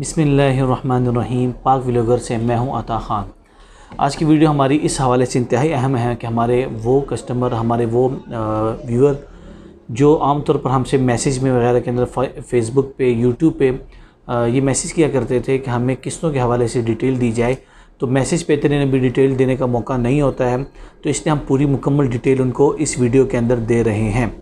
बिसमीम पाक विलोगर से मैं हूं अता ख़ान आज की वीडियो हमारी इस हवाले से इंतहाई अहम है कि हमारे वो कस्टमर हमारे वो व्यूअर जो आम तौर पर हमसे मैसेज में वगैरह के अंदर फेसबुक पे यूट्यूब पे ये मैसेज किया करते थे कि हमें किस्तों के हवाले से डिटेल दी जाए तो मैसेज पे इतने भी डिटेल देने का मौका नहीं होता है तो इसलिए हम पूरी मुकम्मल डिटेल उनको इस वीडियो के अंदर दे रहे हैं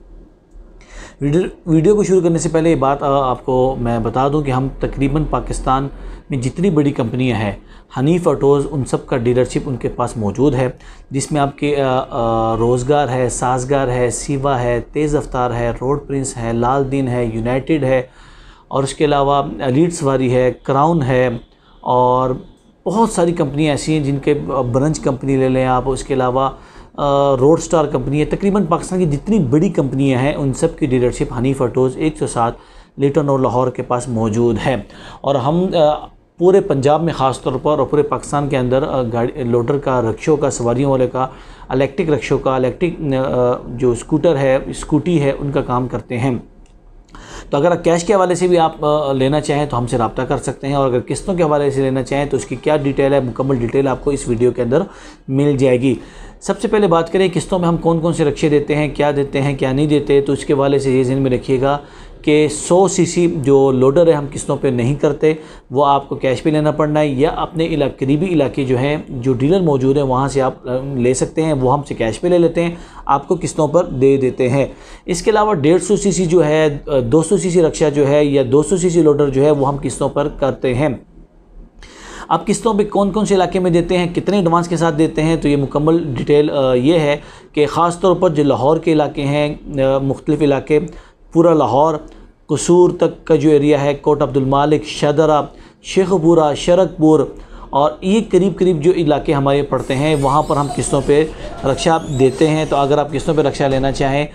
वीडियो वीडियो को शुरू करने से पहले ये बात आपको मैं बता दूं कि हम तकरीबन पाकिस्तान में जितनी बड़ी कंपनियां हैं हनीफ ऑटोज़ उन सब का डीलरशिप उनके पास मौजूद है जिसमें आपके रोज़गार है साजगार है सीवा है तेज़ अफ्तार है रोड प्रिंस है लाल दिन है यूनाइटेड है और उसके अलावा लीड सवारी है क्राउन है और बहुत सारी कंपनियाँ ऐसी हैं जिनके ब्रंच कंपनी ले लें आप उसके अलावा रोड स्टार कंपनी है तकरीबन पाकिस्तान की जितनी बड़ी कंपनियां हैं उन सब की डीलरशिप हनी फटोज़ एक सौ सात लिटन और लाहौर के पास मौजूद है और हम पूरे पंजाब में ख़ास तौर पर और पूरे पाकिस्तान के अंदर गाड़ी लोडर का रक्षों का सवारियों वाले का इलेक्ट्रिक रक्षों का इलेक्ट्रिक जो स्कूटर है स्कूटी है उनका काम करते हैं तो अगर कैश के हवाले से भी आप लेना चाहें तो हमसे रबता कर सकते हैं और अगर किस्तों के हवाले से लेना चाहें तो उसकी क्या डिटेल है मुकम्मल डिटेल आपको इस वीडियो के अंदर मिल जाएगी सबसे पहले बात करें किस्तों में हम कौन कौन से रक्षे देते हैं क्या देते हैं क्या नहीं देते तो इसके वाले से ये जिन में रखिएगा कि 100 सीसी जो लोडर है हम किस्तों पे नहीं करते वो आपको कैश पे लेना पड़ना है या अपने इला, करीबी इलाके जो हैं जो डीलर मौजूद हैं वहाँ से आप ले सकते हैं वो हमसे कैश पे ले लेते हैं आपको किस्तों पर दे देते हैं इसके अलावा डेढ़ सौ जो है दो सौ रक्षा जो है या दो सौ लोडर जो है वो हम किस्तों पर करते हैं आप किस्तों पर कौन कौन से इलाके में देते हैं कितने एडवांस के साथ देते हैं तो ये मुकम्मल डिटेल ये है कि ख़ास तौर पर जो लाहौर के इलाके हैं मुख्तलिफ़ इलाके पूरा लाहौर कसूर तक का जो एरिया है कोट अब्दुल मालिक शदरा शेखपुरा शरकपुर और ये करीब करीब जो इलाके हमारे पड़ते हैं वहाँ पर हम किस्तों पे रक्षा देते हैं तो अगर आप किस्तों पे रक्षा लेना चाहें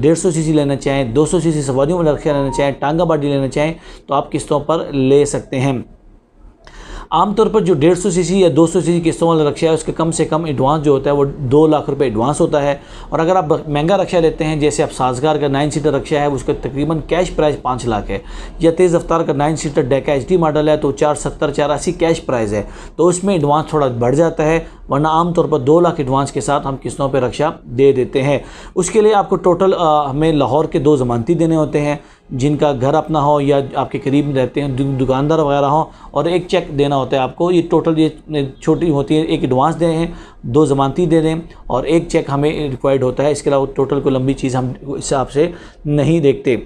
डेढ़ सौ सी लेना चाहें दो सौ सी सी सवारी में रक्षा लेना चाहें टांगा बाटी लेना चाहें तो आप किस्तों पर ले सकते हैं आमतौर पर जो डेढ़ सौ सी या दो सौ सी की इस्तेमाल रक्षा है उसके कम से कम एडवांस जो होता है वो दो लाख रुपये एडवांस होता है और अगर आप महंगा रक्षा लेते हैं जैसे आप साजगार का नाइन सीटर रक्षा है उसका तकरीबन कैश प्राइस पाँच लाख है या तेज़ रफ्तार का नाइन सीटर डेका एच मॉडल है तो चार सत्तर चार अस्सी कैश प्राइस है तो उसमें एडवांस थोड़ा बढ़ जाता है वरना आमतौर पर दो लाख एडवांस के साथ हम किस्तों पर रक्षा दे देते हैं उसके लिए आपको टोटल हमें लाहौर के दो ज़मानती देने होते हैं जिनका घर अपना हो या आपके करीब में रहते हैं दुकानदार वगैरह हो और एक चेक देना होता है आपको ये टोटल ये छोटी होती है एक एडवांस दे हैं दो ज़मानती दे दें और एक चेक हमें रिक्वायर्ड होता है इसके अलावा टोटल को लंबी चीज़ हम हिसाब से नहीं देखते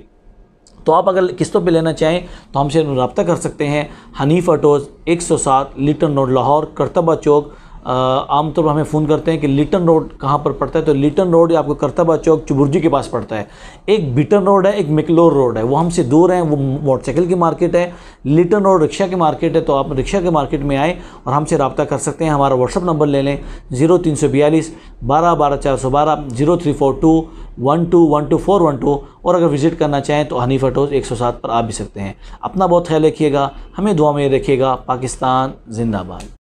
तो आप अगर किस्तों पे लेना चाहें तो हमसे रबता कर सकते हैं Hanif autos 107 Lytton road Lahore करतबा चौक आमतौर पर हमें फ़ोन करते हैं कि लिटन रोड कहाँ पर पड़ता है तो लिटन रोड आपको करतबा चौक चुबुर्जी के पास पड़ता है एक बिटन रोड है एक मिकलोर रोड है वो हमसे दूर है वो मोटरसाइकिल की मार्केट है लिटन रोड रिक्शा की मार्केट है तो आप रिक्शा के मार्केट में आएँ और हमसे रबता कर सकते हैं हमारा व्हाट्सअप नंबर ले लें ज़ीरो तीन सौ बयालीस बारह बारह चार सौ बारह zero three four two one two one two four one two और अगर विज़िट करना चाहें तो हनी फटोज एक सौ सात पर आ भी सकते हैं अपना बहुत ख्याल रखिएगा हमें दुआ में रखिएगा पाकिस्तान जिंदाबाद